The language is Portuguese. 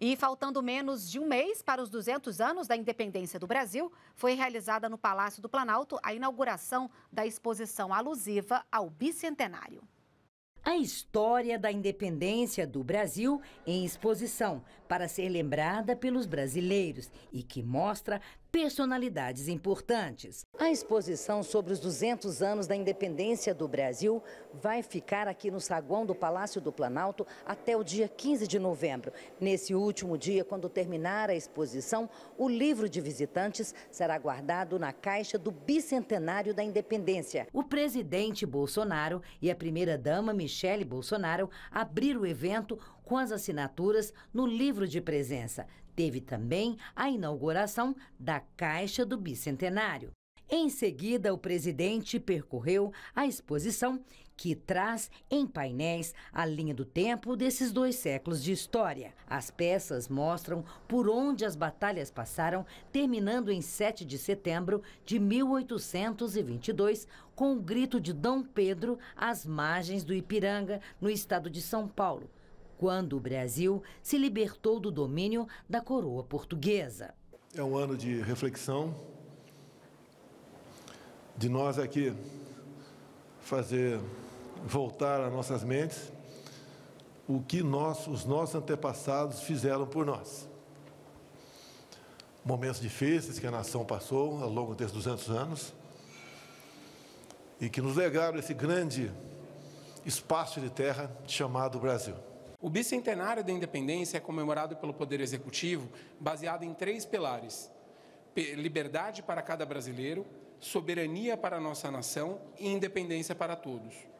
E faltando menos de um mês para os 200 anos da independência do Brasil, foi realizada no Palácio do Planalto a inauguração da exposição alusiva ao bicentenário. A história da independência do Brasil em exposição para ser lembrada pelos brasileiros e que mostra personalidades importantes. A exposição sobre os 200 anos da independência do Brasil vai ficar aqui no saguão do Palácio do Planalto até o dia 15 de novembro. Nesse último dia, quando terminar a exposição, o livro de visitantes será guardado na caixa do bicentenário da independência. O presidente Bolsonaro e a primeira-dama Michele Bolsonaro abriram o evento com as assinaturas no livro de presença. Teve também a inauguração da Caixa do Bicentenário. Em seguida, o presidente percorreu a exposição que traz em painéis a linha do tempo desses dois séculos de história. As peças mostram por onde as batalhas passaram, terminando em 7 de setembro de 1822, com o grito de Dom Pedro às margens do Ipiranga, no estado de São Paulo quando o Brasil se libertou do domínio da coroa portuguesa. É um ano de reflexão, de nós aqui fazer voltar às nossas mentes o que nós, os nossos antepassados fizeram por nós. Momentos difíceis que a nação passou ao longo desses 200 anos e que nos legaram esse grande espaço de terra chamado Brasil. O bicentenário da independência é comemorado pelo Poder Executivo baseado em três pilares: liberdade para cada brasileiro, soberania para a nossa nação e independência para todos.